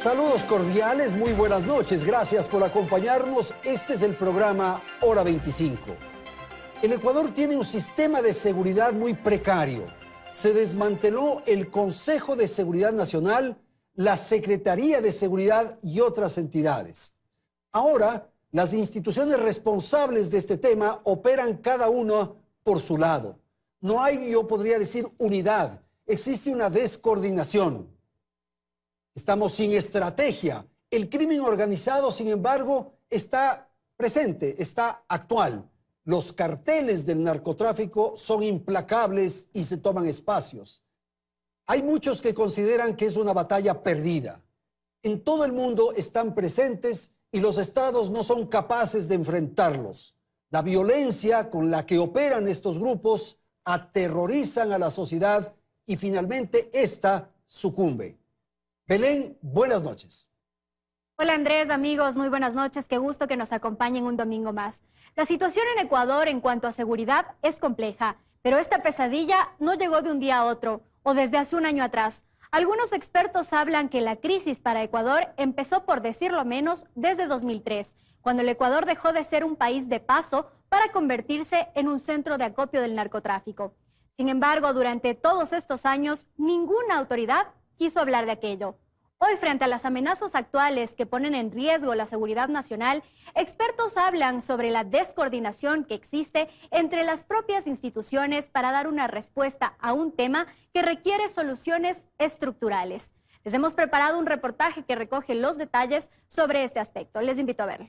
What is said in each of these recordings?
Saludos cordiales, muy buenas noches, gracias por acompañarnos. Este es el programa Hora 25. El Ecuador tiene un sistema de seguridad muy precario. Se desmanteló el Consejo de Seguridad Nacional, la Secretaría de Seguridad y otras entidades. Ahora, las instituciones responsables de este tema operan cada una por su lado. No hay, yo podría decir, unidad. Existe una descoordinación. Estamos sin estrategia. El crimen organizado, sin embargo, está presente, está actual. Los carteles del narcotráfico son implacables y se toman espacios. Hay muchos que consideran que es una batalla perdida. En todo el mundo están presentes y los estados no son capaces de enfrentarlos. La violencia con la que operan estos grupos aterrorizan a la sociedad y finalmente esta sucumbe. Belén, buenas noches. Hola Andrés, amigos, muy buenas noches. Qué gusto que nos acompañen un domingo más. La situación en Ecuador en cuanto a seguridad es compleja, pero esta pesadilla no llegó de un día a otro o desde hace un año atrás. Algunos expertos hablan que la crisis para Ecuador empezó, por decirlo menos, desde 2003, cuando el Ecuador dejó de ser un país de paso para convertirse en un centro de acopio del narcotráfico. Sin embargo, durante todos estos años, ninguna autoridad quiso hablar de aquello. Hoy, frente a las amenazas actuales que ponen en riesgo la seguridad nacional, expertos hablan sobre la descoordinación que existe entre las propias instituciones para dar una respuesta a un tema que requiere soluciones estructurales. Les hemos preparado un reportaje que recoge los detalles sobre este aspecto. Les invito a verlo.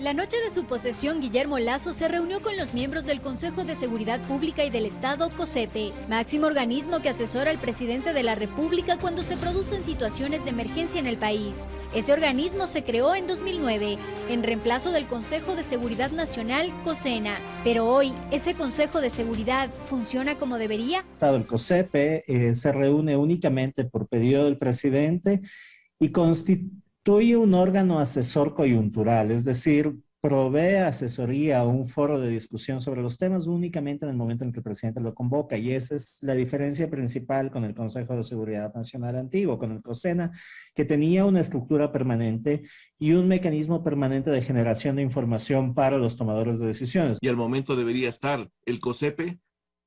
La noche de su posesión, Guillermo Lazo se reunió con los miembros del Consejo de Seguridad Pública y del Estado, COSEPE, máximo organismo que asesora al presidente de la República cuando se producen situaciones de emergencia en el país. Ese organismo se creó en 2009, en reemplazo del Consejo de Seguridad Nacional, COSENA. Pero hoy, ¿ese Consejo de Seguridad funciona como debería? El COSEPE eh, se reúne únicamente por pedido del presidente y constituye constituye un órgano asesor coyuntural, es decir, provee asesoría o un foro de discusión sobre los temas únicamente en el momento en que el presidente lo convoca. Y esa es la diferencia principal con el Consejo de Seguridad Nacional antiguo, con el COSENA, que tenía una estructura permanente y un mecanismo permanente de generación de información para los tomadores de decisiones. Y al momento debería estar el COSEPE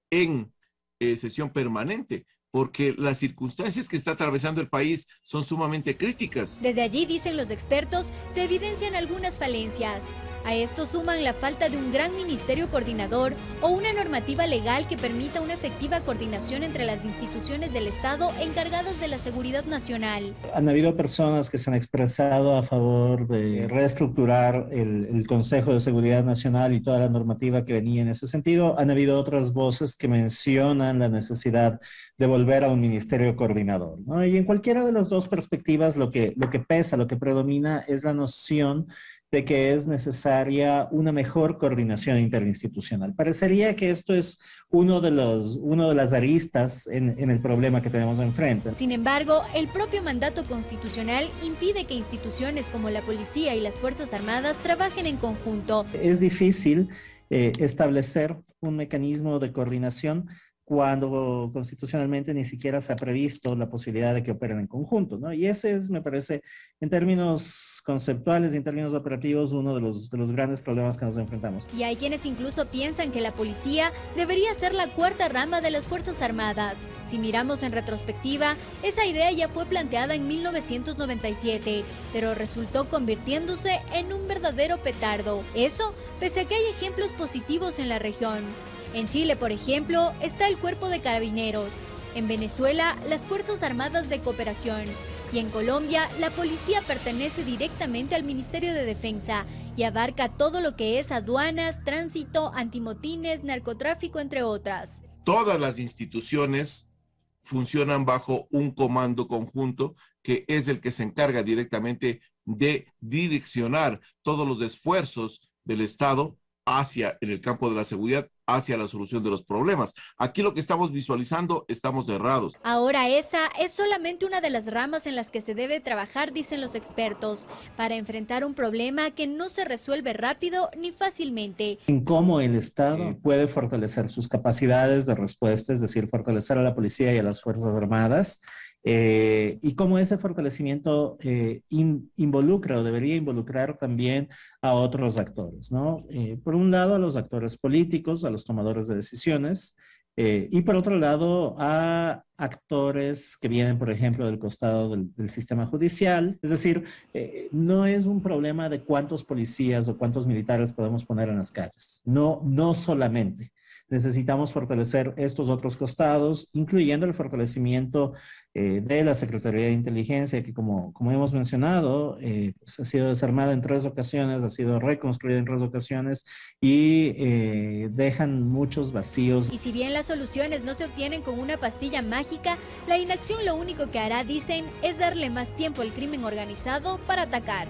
en eh, sesión permanente porque las circunstancias que está atravesando el país son sumamente críticas. Desde allí, dicen los expertos, se evidencian algunas falencias. A esto suman la falta de un gran ministerio coordinador o una normativa legal que permita una efectiva coordinación entre las instituciones del Estado encargadas de la seguridad nacional. Han habido personas que se han expresado a favor de reestructurar el, Consejo de Seguridad Nacional y toda la normativa que venía en ese sentido. Han habido otras voces que mencionan la necesidad de volver a un ministerio coordinador. Y en cualquiera de las dos perspectivas, lo que, lo que pesa, lo que predomina es la noción de que es necesaria una mejor coordinación interinstitucional. Parecería que esto es uno de los, uno de las aristas en, el problema que tenemos enfrente. Sin embargo, el propio mandato constitucional impide que instituciones como la policía y las Fuerzas Armadas trabajen en conjunto. Es difícil eh, establecer un mecanismo de coordinación cuando constitucionalmente ni siquiera se ha previsto la posibilidad de que operen en conjunto, ¿no? Y ese es, me parece, en términos conceptuales y en términos operativos, uno de los, de los grandes problemas que nos enfrentamos. Y hay quienes incluso piensan que la policía debería ser la cuarta rama de las Fuerzas Armadas. Si miramos en retrospectiva, esa idea ya fue planteada en 1997, pero resultó convirtiéndose en un verdadero petardo. Eso, pese a que hay ejemplos positivos en la región. En Chile, por ejemplo, está el Cuerpo de Carabineros, en Venezuela las Fuerzas Armadas de Cooperación y en Colombia la policía pertenece directamente al Ministerio de Defensa y abarca todo lo que es aduanas, tránsito, antimotines, narcotráfico, entre otras. Todas las instituciones funcionan bajo un comando conjunto que es el que se encarga directamente de direccionar todos los esfuerzos del Estado hacia, en el campo de la seguridad, hacia la solución de los problemas. Aquí lo que estamos visualizando, estamos cerrados. Ahora esa es solamente una de las ramas en las que se debe trabajar, dicen los expertos, para enfrentar un problema que no se resuelve rápido ni fácilmente. En cómo el Estado puede fortalecer sus capacidades de respuesta, es decir, fortalecer a la policía y a las Fuerzas Armadas eh, y cómo ese fortalecimiento eh, involucra o debería involucrar también a otros actores, ¿no? Eh, por un lado, a los actores políticos, a los tomadores de decisiones, y por otro lado, a actores que vienen, por ejemplo, del costado del, sistema judicial. Es decir, no es un problema de cuántos policías o cuántos militares podemos poner en las calles. No, no solamente necesitamos fortalecer estos otros costados, incluyendo el fortalecimiento eh, de la Secretaría de Inteligencia, que como, hemos mencionado, eh, pues, ha sido desarmada en tres ocasiones, ha sido reconstruida en tres ocasiones y eh, dejan muchos vacíos. Y si bien las soluciones no se obtienen con una pastilla mágica, la inacción lo único que hará, dicen, es darle más tiempo al crimen organizado para atacar.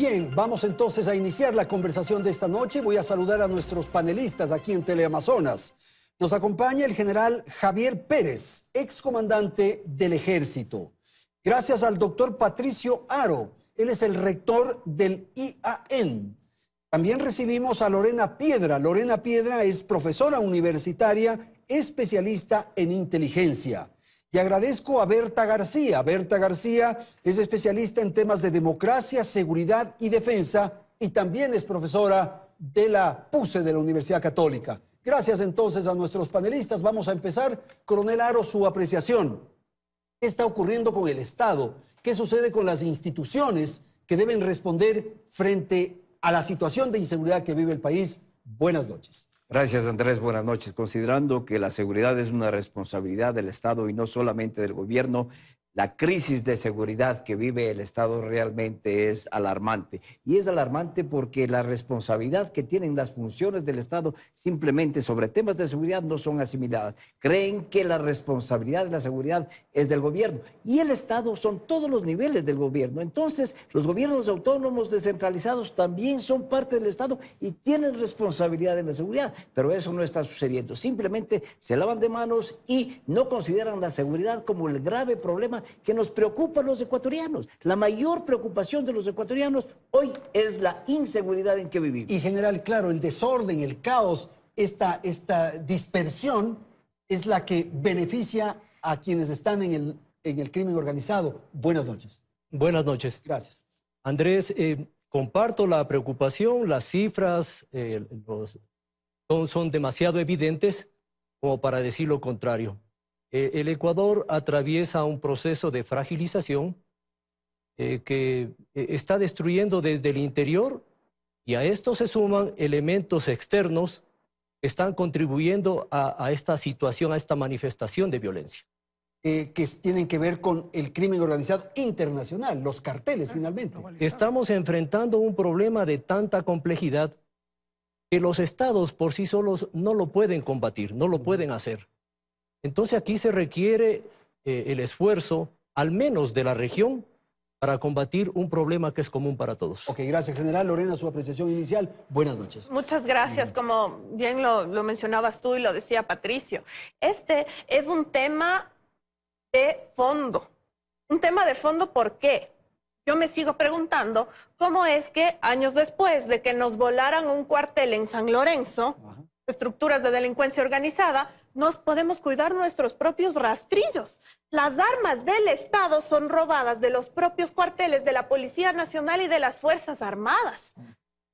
Bien, vamos entonces a iniciar la conversación de esta noche. Voy a saludar a nuestros panelistas aquí en Teleamazonas. Nos acompaña el general Javier Pérez, excomandante del Ejército. Gracias al doctor Patricio Aro, él es el rector del IAN. También recibimos a Lorena Piedra. Lorena Piedra es profesora universitaria, especialista en inteligencia. Y agradezco a Berta García. Berta García es especialista en temas de democracia, seguridad y defensa y también es profesora de la PUSE de la Universidad Católica. Gracias entonces a nuestros panelistas. Vamos a empezar. Coronel Aro, su apreciación. ¿Qué está ocurriendo con el Estado? ¿Qué sucede con las instituciones que deben responder frente a la situación de inseguridad que vive el país? Buenas noches. Gracias, Andrés. Buenas noches. Considerando que la seguridad es una responsabilidad del Estado y no solamente del gobierno, la crisis de seguridad que vive el Estado realmente es alarmante. Y es alarmante porque la responsabilidad que tienen las funciones del Estado simplemente sobre temas de seguridad no son asimiladas. Creen que la responsabilidad de la seguridad es del gobierno. Y el Estado son todos los niveles del gobierno. Entonces, los gobiernos autónomos descentralizados también son parte del Estado y tienen responsabilidad en la seguridad. Pero eso no está sucediendo. Simplemente se lavan de manos y no consideran la seguridad como el grave problema que nos preocupa a los ecuatorianos. La mayor preocupación de los ecuatorianos hoy es la inseguridad en que vivimos. Y general, claro, el desorden, el caos, esta, dispersión es la que beneficia a quienes están en el, crimen organizado. Buenas noches. Buenas noches. Gracias. Andrés, eh, comparto la preocupación, las cifras eh, son, son demasiado evidentes como para decir lo contrario. Eh, el Ecuador atraviesa un proceso de fragilización eh, que eh, está destruyendo desde el interior y a esto se suman elementos externos que están contribuyendo a, esta situación, a esta manifestación de violencia. que tienen que ver con el crimen organizado internacional, los carteles finalmente. Estamos enfrentando un problema de tanta complejidad que los estados por sí solos no lo pueden combatir, no lo pueden hacer. Entonces aquí se requiere eh, el esfuerzo, al menos de la región, para combatir un problema que es común para todos. Ok, gracias, general Lorena, su apreciación inicial. Buenas noches. Muchas gracias, como bien lo, mencionabas tú y lo decía Patricio. Este es un tema de fondo. Un tema de fondo, ¿por qué? Yo me sigo preguntando cómo es que años después de que nos volaran un cuartel en San Lorenzo, estructuras de delincuencia organizada, nos podemos cuidar nuestros propios rastrillos. Las armas del Estado son robadas de los propios cuarteles de la Policía Nacional y de las Fuerzas Armadas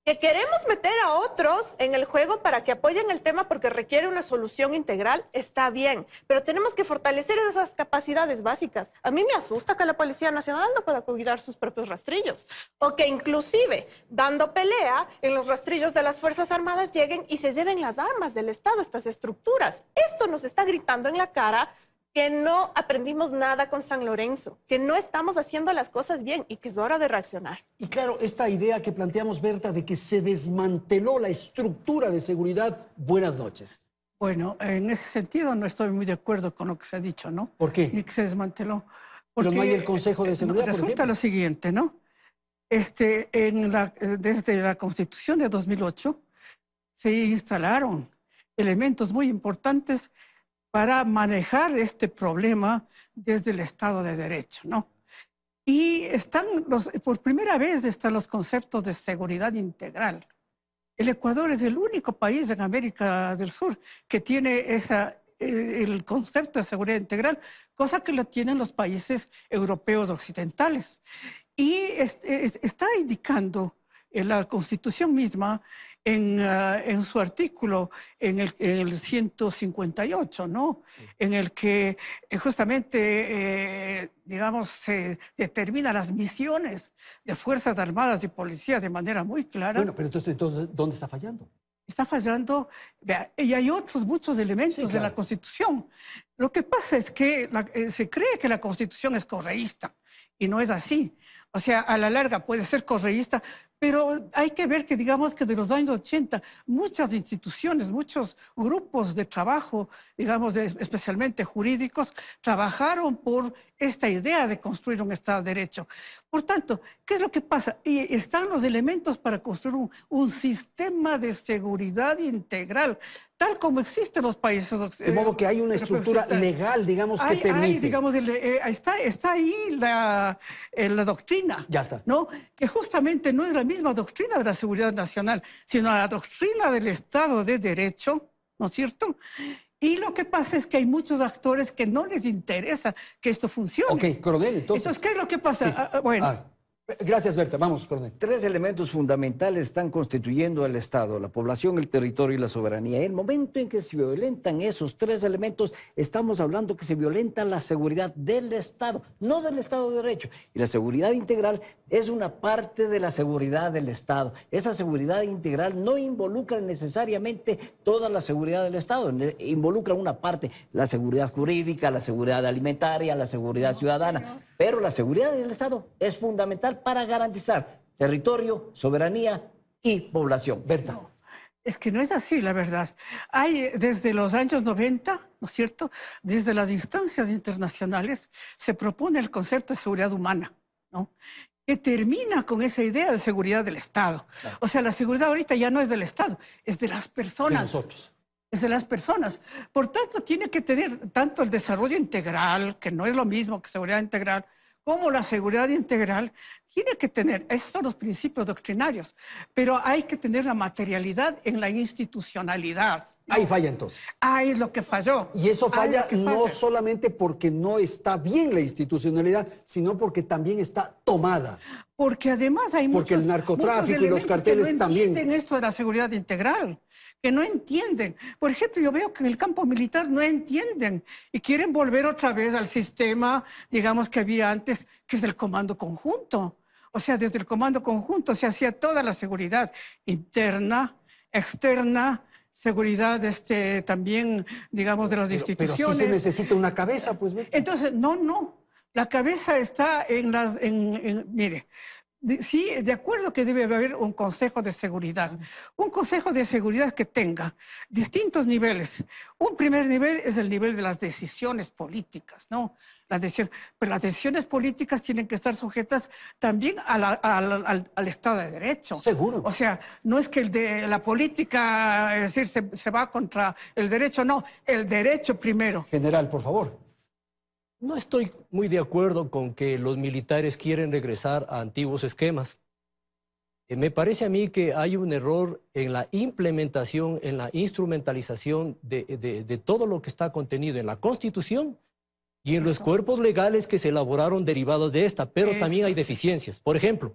que queremos meter a otros en el juego para que apoyen el tema porque requiere una solución integral, está bien, pero tenemos que fortalecer esas capacidades básicas. A mí me asusta que la Policía Nacional no pueda cuidar sus propios rastrillos o que inclusive dando pelea en los rastrillos de las Fuerzas Armadas lleguen y se lleven las armas del Estado, estas estructuras. Esto nos está gritando en la cara que no aprendimos nada con San Lorenzo, que no estamos haciendo las cosas bien y que es hora de reaccionar. Y claro, esta idea que planteamos, Berta, de que se desmanteló la estructura de seguridad, buenas noches. Bueno, en ese sentido no estoy muy de acuerdo con lo que se ha dicho, ¿no? ¿Por qué? Ni que se desmanteló. Porque, Pero no hay el Consejo de eh, Seguridad. resulta lo siguiente, ¿no? Este, en la, desde la Constitución de 2008 se instalaron elementos muy importantes para manejar este problema desde el Estado de Derecho, ¿no? Y están, por primera vez están los conceptos de seguridad integral. El Ecuador es el único país en América del Sur que tiene esa, eh, el concepto de seguridad integral, cosa que lo tienen los países europeos occidentales. Y este, está indicando en la Constitución misma eh, en, su artículo en el, 158, ¿no? En el que eh, justamente, eh, digamos, se determina las misiones de Fuerzas Armadas y Policía de manera muy clara. Bueno, pero entonces, ¿dónde está fallando? Está fallando, y hay otros muchos elementos de la Constitución. Lo que pasa es que se cree que la Constitución es correísta, y no es así. O sea, a la larga puede ser correísta pero hay que ver que, digamos, que de los años 80, muchas instituciones, muchos grupos de trabajo, digamos, especialmente jurídicos, trabajaron por esta idea de construir un Estado de Derecho. Por tanto, ¿qué es lo que pasa? Y están los elementos para construir un, sistema de seguridad integral, tal como existen los países occidentales. De modo que hay una eh, estructura legal, digamos, que permite. Hay, digamos, eh, está, está ahí la, eh, la doctrina. Ya está. ¿no? Que justamente no es la misma doctrina de la seguridad nacional, sino a la doctrina del Estado de Derecho, ¿no es cierto? Y lo que pasa es que hay muchos actores que no les interesa que esto funcione. Ok, coronel, entonces. Entonces, ¿qué es lo que pasa? Ah, ah, bueno. Ah. Gracias, Berta. Vamos, Coronel. Tres elementos fundamentales están constituyendo al Estado, la población, el territorio y la soberanía. En El momento en que se violentan esos tres elementos, estamos hablando que se violenta la seguridad del Estado, no del Estado de Derecho. Y la seguridad integral es una parte de la seguridad del Estado. Esa seguridad integral no involucra necesariamente toda la seguridad del Estado, involucra una parte, la seguridad jurídica, la seguridad alimentaria, la seguridad ciudadana. Pero la seguridad del Estado es fundamental para garantizar territorio, soberanía y población. Berta. es que no es así, la verdad. Hay desde los años 90, ¿no es cierto? Desde las instancias internacionales se propone el concepto de seguridad humana, ¿no? que termina con esa idea de seguridad del Estado. O sea, la seguridad ahorita ya no es del Estado, es de las personas. De nosotros. Es de las personas. Por tanto, tiene que tener tanto el desarrollo integral, que no es lo mismo que seguridad integral, Cómo la seguridad integral, tiene que tener, esos son los principios doctrinarios, pero hay que tener la materialidad en la institucionalidad. Ahí falla entonces. Ahí es lo que falló. Y eso falla no solamente porque no está bien la institucionalidad, sino porque también está tomada. Porque además hay porque el narcotráfico y los carteles que no también. esto de la seguridad integral, que no entienden. Por ejemplo, yo veo que en el campo militar no entienden y quieren volver otra vez al sistema, digamos, que había antes, que es el comando conjunto. O sea, desde el comando conjunto se hacía toda la seguridad interna, externa, seguridad este, también, digamos, de las instituciones. Pero sí se necesita una cabeza, pues. Entonces, no, no. La cabeza está en las... mire, sí, de acuerdo que debe haber un consejo de seguridad. Un consejo de seguridad que tenga distintos niveles. Un primer nivel es el nivel de las decisiones políticas, ¿no? Las decisiones, pero las decisiones políticas tienen que estar sujetas también al, Estado de Derecho. Seguro. O sea, no es que el de, la política, decir, se va contra el derecho, no, el derecho primero. General, por favor. No estoy muy de acuerdo con que los militares quieren regresar a antiguos esquemas. Eh, me parece a mí que hay un error en la implementación, en la instrumentalización de, todo lo que está contenido en la Constitución y en los cuerpos legales que se elaboraron derivados de esta, pero también hay deficiencias. Por ejemplo,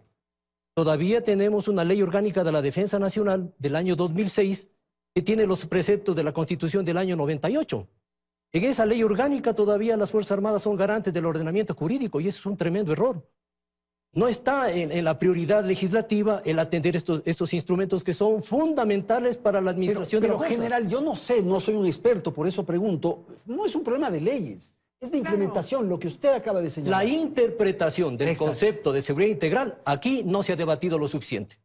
todavía tenemos una ley orgánica de la Defensa Nacional del año 2006 que tiene los preceptos de la Constitución del año 98. En esa ley orgánica todavía las Fuerzas Armadas son garantes del ordenamiento jurídico y eso es un tremendo error. No está en, la prioridad legislativa el atender estos, instrumentos que son fundamentales para la administración de la Pero general, yo no sé, no soy un experto, por eso pregunto, no es un problema de leyes. Es de implementación lo que usted acaba de señalar. La interpretación del concepto de seguridad integral aquí no se ha debatido lo suficiente.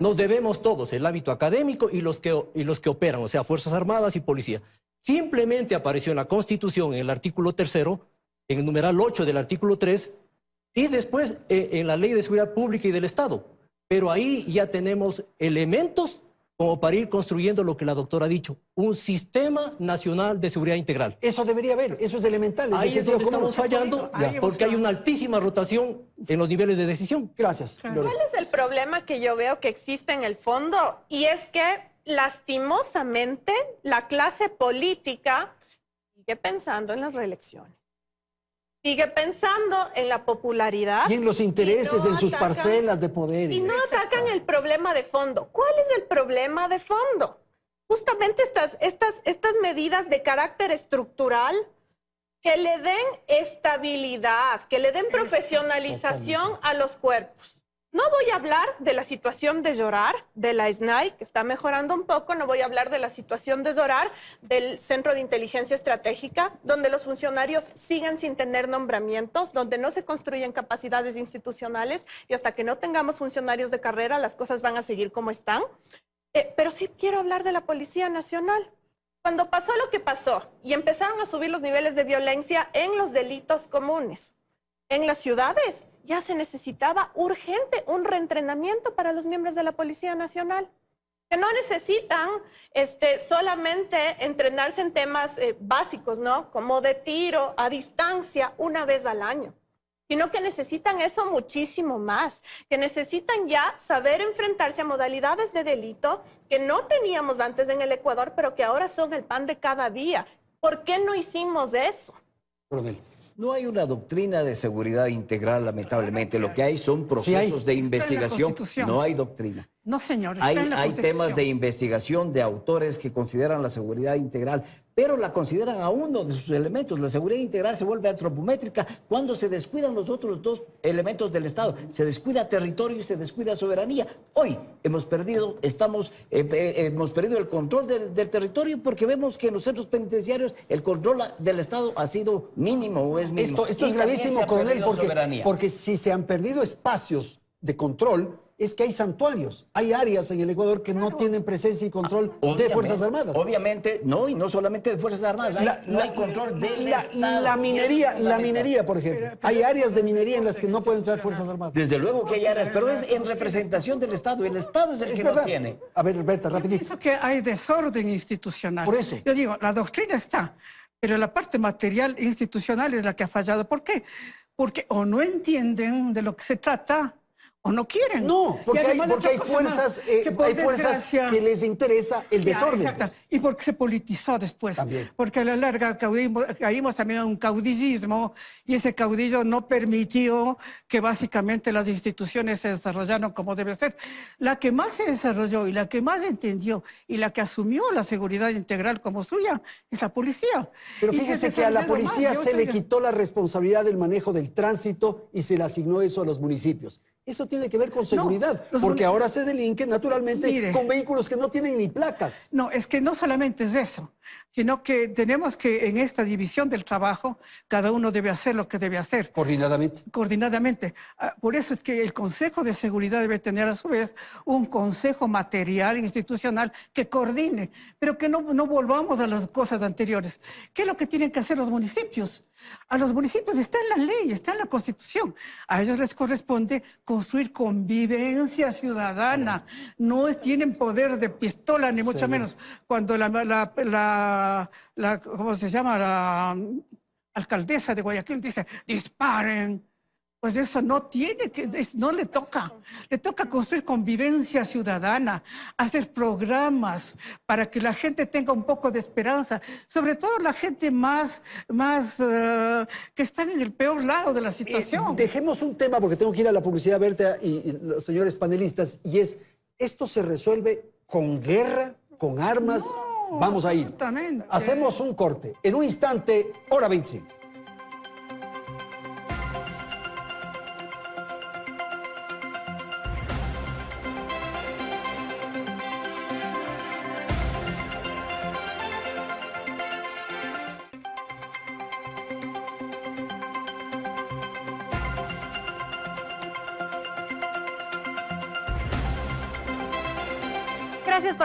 Nos debemos todos, el ámbito académico y los, que, y los que operan, o sea, Fuerzas Armadas y Policía. Simplemente apareció en la Constitución, en el artículo tercero, en el numeral 8 del artículo 3, y después eh, en la Ley de Seguridad Pública y del Estado. Pero ahí ya tenemos elementos como para ir construyendo lo que la doctora ha dicho, un sistema nacional de seguridad integral. Eso debería haber, eso es elemental. ahí es donde estamos fallando, porque hay una altísima rotación en los niveles de decisión. Gracias. ¿Cuál es el problema que yo veo que existe en el fondo? Y es que lastimosamente, la clase política sigue pensando en las reelecciones. Sigue pensando en la popularidad. Y en los intereses, en sus parcelas de poder. Y no atacan el problema de fondo. ¿Cuál es el problema de fondo? Justamente estas, estas, estas medidas de carácter estructural que le den estabilidad, que le den profesionalización a los cuerpos. No voy a hablar de la situación de llorar de la SNAI, que está mejorando un poco, no voy a hablar de la situación de llorar del Centro de Inteligencia Estratégica, donde los funcionarios siguen sin tener nombramientos, donde no se construyen capacidades institucionales y hasta que no tengamos funcionarios de carrera las cosas van a seguir como están. Eh, pero sí quiero hablar de la Policía Nacional. Cuando pasó lo que pasó y empezaron a subir los niveles de violencia en los delitos comunes, en las ciudades, ya se necesitaba urgente un reentrenamiento para los miembros de la Policía Nacional, que no necesitan este, solamente entrenarse en temas eh, básicos, ¿no? Como de tiro, a distancia, una vez al año sino que necesitan eso muchísimo más, que necesitan ya saber enfrentarse a modalidades de delito que no teníamos antes en el Ecuador, pero que ahora son el pan de cada día. ¿Por qué no hicimos eso? No hay una doctrina de seguridad integral, lamentablemente. Lo que hay son procesos de investigación. No hay doctrina. No, señor. hay, temas de investigación de autores que consideran la seguridad integral, pero la consideran a uno de sus elementos. La seguridad integral se vuelve antropométrica cuando se descuidan los otros dos elementos del Estado. Se descuida territorio y se descuida soberanía. Hoy hemos perdido, estamos, eh, eh, hemos perdido el control del, territorio porque vemos que en los centros penitenciarios el control del Estado ha sido mínimo o es mínimo. Esto, es gravísimo, coronel, porque, porque si se han perdido espacios de control, es que hay santuarios, hay áreas en el Ecuador que no tienen presencia y control de Fuerzas Armadas. Obviamente, no, y no solamente de Fuerzas Armadas, no hay control de la, La minería, la minería, por ejemplo. Hay áreas de minería en las que no pueden entrar Fuerzas Armadas. Desde luego que hay áreas, pero es en representación del Estado, el Estado es el que no tiene. A ver, Berta, rapidito. Yo que hay desorden institucional. Por eso. Yo digo, la doctrina está, pero la parte material institucional es la que ha fallado. ¿Por qué? Porque o no entienden de lo que se trata o no quieren. No, porque hay, fuerzas, eh, que les interesa el desorden. Exactamente. Pues. Y porque se politizó después. También. Porque a la larga caímos, también a un caudillismo y ese caudillo no permitió que básicamente las instituciones se desarrollaran como debe ser. La que más se desarrolló y la que más entendió y la que asumió la seguridad integral como suya es la policía. Pero fíjese que a la policía se le quitó la responsabilidad del manejo del tránsito y se le asignó eso a los municipios. Eso tiene que ver con seguridad, porque ahora se delinquen naturalmente con vehículos que no tienen ni placas. No, es que no solamente es eso sino que tenemos que en esta división del trabajo, cada uno debe hacer lo que debe hacer. Coordinadamente. Coordinadamente. Ah, por eso es que el Consejo de Seguridad debe tener a su vez un consejo material, institucional, que coordine, pero que no, no volvamos a las cosas anteriores. ¿Qué es lo que tienen que hacer los municipios? A los municipios está en la ley, está en la constitución. A ellos les corresponde construir convivencia ciudadana. No tienen poder de pistola, ni mucho menos. Cuando la la, ¿cómo se llama? La alcaldesa de Guayaquil dice, disparen. Pues eso no tiene que, no le toca. Le toca construir convivencia ciudadana, hacer programas para que la gente tenga un poco de esperanza, sobre todo la gente más, más eh, que están en el peor lado de la eh, situación. dejemos un tema porque tengo que ir a la publicidad, Berta y, los señores panelistas, y es, ¿esto se resuelve con guerra, con armas? Vamos a ir. Hacemos un corte. En un instante, hora 25.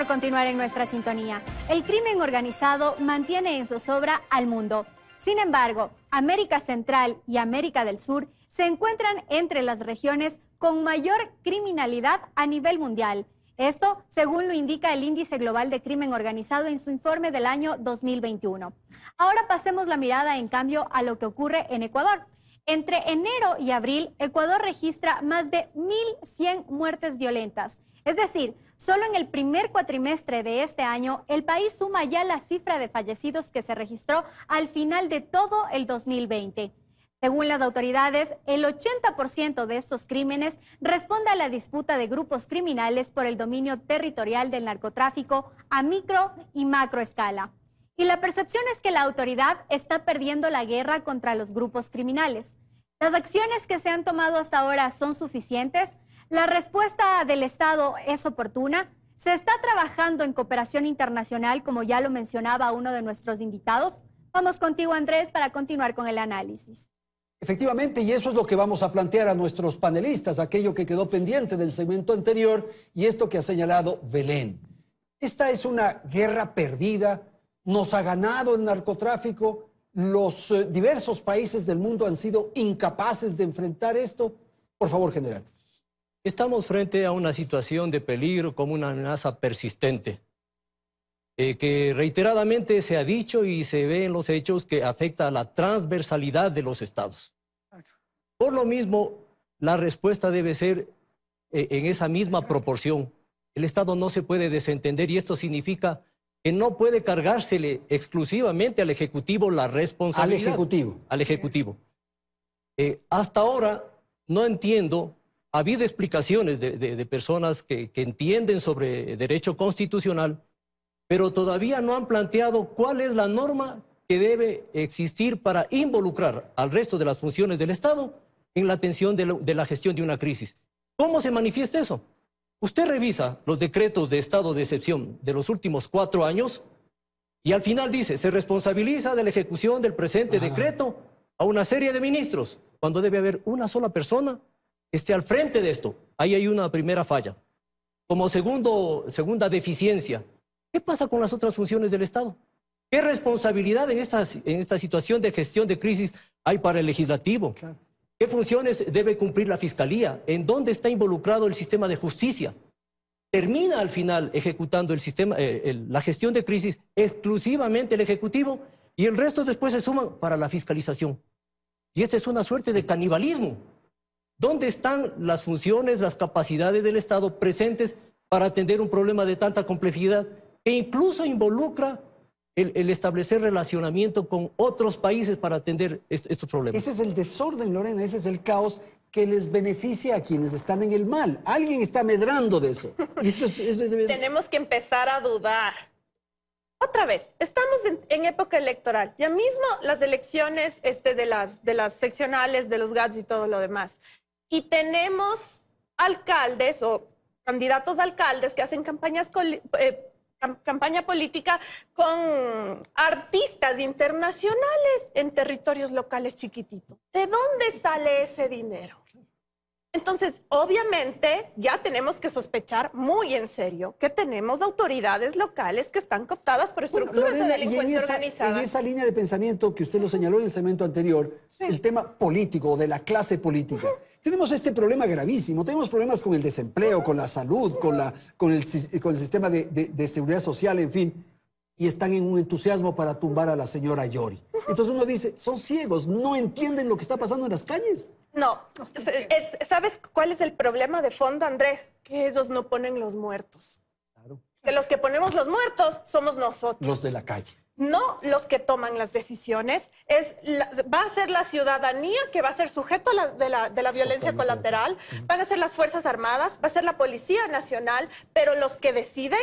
continuar en nuestra sintonía. El crimen organizado mantiene en zozobra al mundo. Sin embargo, América Central y América del Sur se encuentran entre las regiones con mayor criminalidad a nivel mundial. Esto según lo indica el Índice Global de Crimen Organizado en su informe del año 2021. Ahora pasemos la mirada, en cambio, a lo que ocurre en Ecuador. Entre enero y abril, Ecuador registra más de 1.100 muertes violentas, es decir, Solo en el primer cuatrimestre de este año, el país suma ya la cifra de fallecidos que se registró al final de todo el 2020. Según las autoridades, el 80% de estos crímenes responde a la disputa de grupos criminales por el dominio territorial del narcotráfico a micro y macro escala. Y la percepción es que la autoridad está perdiendo la guerra contra los grupos criminales. ¿Las acciones que se han tomado hasta ahora son suficientes? La respuesta del Estado es oportuna. Se está trabajando en cooperación internacional, como ya lo mencionaba uno de nuestros invitados. Vamos contigo, Andrés, para continuar con el análisis. Efectivamente, y eso es lo que vamos a plantear a nuestros panelistas, aquello que quedó pendiente del segmento anterior y esto que ha señalado Belén. Esta es una guerra perdida, nos ha ganado el narcotráfico, los eh, diversos países del mundo han sido incapaces de enfrentar esto. Por favor, general. Estamos frente a una situación de peligro como una amenaza persistente, eh, que reiteradamente se ha dicho y se ve en los hechos que afecta a la transversalidad de los estados. Por lo mismo, la respuesta debe ser eh, en esa misma proporción. El Estado no se puede desentender y esto significa que no puede cargársele exclusivamente al Ejecutivo la responsabilidad. Al Ejecutivo. Al Ejecutivo. Eh, hasta ahora no entiendo ha habido explicaciones de, personas que, entienden sobre derecho constitucional, pero todavía no han planteado cuál es la norma que debe existir para involucrar al resto de las funciones del Estado en la atención de, la gestión de una crisis. ¿Cómo se manifiesta eso? Usted revisa los decretos de estado de excepción de los últimos cuatro años y al final dice, se responsabiliza de la ejecución del presente decreto a una serie de ministros, cuando debe haber una sola persona esté al frente de esto. Ahí hay una primera falla. Como segundo, segunda deficiencia, ¿qué pasa con las otras funciones del Estado? ¿Qué responsabilidad en esta, situación de gestión de crisis hay para el legislativo? ¿Qué funciones debe cumplir la Fiscalía? ¿En dónde está involucrado el sistema de justicia? Termina al final ejecutando el sistema, eh, la gestión de crisis exclusivamente el Ejecutivo y el resto después se suma para la fiscalización. Y esta es una suerte de canibalismo. ¿Dónde están las funciones, las capacidades del Estado presentes para atender un problema de tanta complejidad que incluso involucra el, establecer relacionamiento con otros países para atender estos problemas. Ese es el desorden, Lorena, ese es el caos que les beneficia a quienes están en el mal. Alguien está medrando de eso. Tenemos que empezar a dudar. Otra vez, estamos en, época electoral. Ya mismo las elecciones este, de, las, de las seccionales, de los GATS y todo lo demás. Y tenemos alcaldes o candidatos alcaldes que hacen campañas eh, campaña política con artistas internacionales en territorios locales chiquititos. ¿De dónde sale ese dinero? Entonces, obviamente, ya tenemos que sospechar muy en serio que tenemos autoridades locales que están cooptadas por estructuras de delincuencia en esa, organizada. En esa línea de pensamiento que usted lo señaló en el segmento anterior, el tema político, de la clase política. Tenemos este problema gravísimo, tenemos problemas con el desempleo, con la salud, con, el, sistema de, de seguridad social, en fin y están en un entusiasmo para tumbar a la señora Yori. Entonces uno dice, son ciegos, no entienden lo que está pasando en las calles. No. ¿Sabes cuál es el problema de fondo, Andrés? Que ellos no ponen los muertos. Claro. Que los que ponemos los muertos somos nosotros. Los de la calle. No los que toman las decisiones. Es va a ser la ciudadanía que va a ser sujeto de, la, violencia colateral, van a ser las Fuerzas Armadas, va a ser la Policía Nacional, pero los que deciden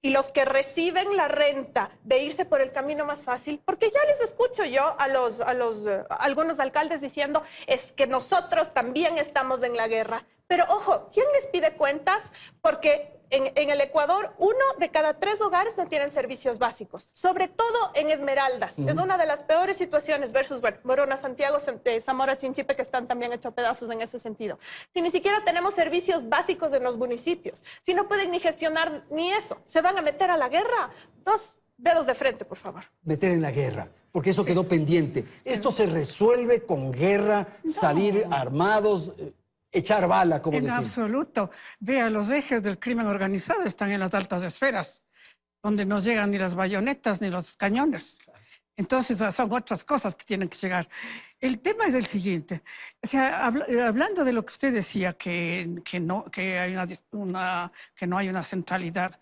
y los que reciben la renta de irse por el camino más fácil, porque ya les escucho yo a los, a los eh, algunos alcaldes diciendo es que nosotros también estamos en la guerra. Pero ojo, ¿quién les pide cuentas? Porque en, el Ecuador, uno de cada tres hogares no tienen servicios básicos, sobre todo en Esmeraldas. Es una de las peores situaciones versus, bueno, Morona, Santiago, eh, Zamora, Chinchipe, que están también hechos pedazos en ese sentido. Si ni siquiera tenemos servicios básicos en los municipios, si no pueden ni gestionar ni eso, ¿se van a meter a la guerra? Dos dedos de frente, por favor. Meter en la guerra porque eso quedó pendiente. Esto se resuelve con guerra, salir armados. Eh, echar bala, como en decir. En absoluto. Vea, los ejes del crimen organizado están en las altas esferas, donde no llegan ni las bayonetas ni los cañones. Entonces ah, son otras cosas que tienen que llegar. El tema es el siguiente. O sea, eh, hablando de lo que usted decía, que, que no, que, hay una, que no hay una centralidad,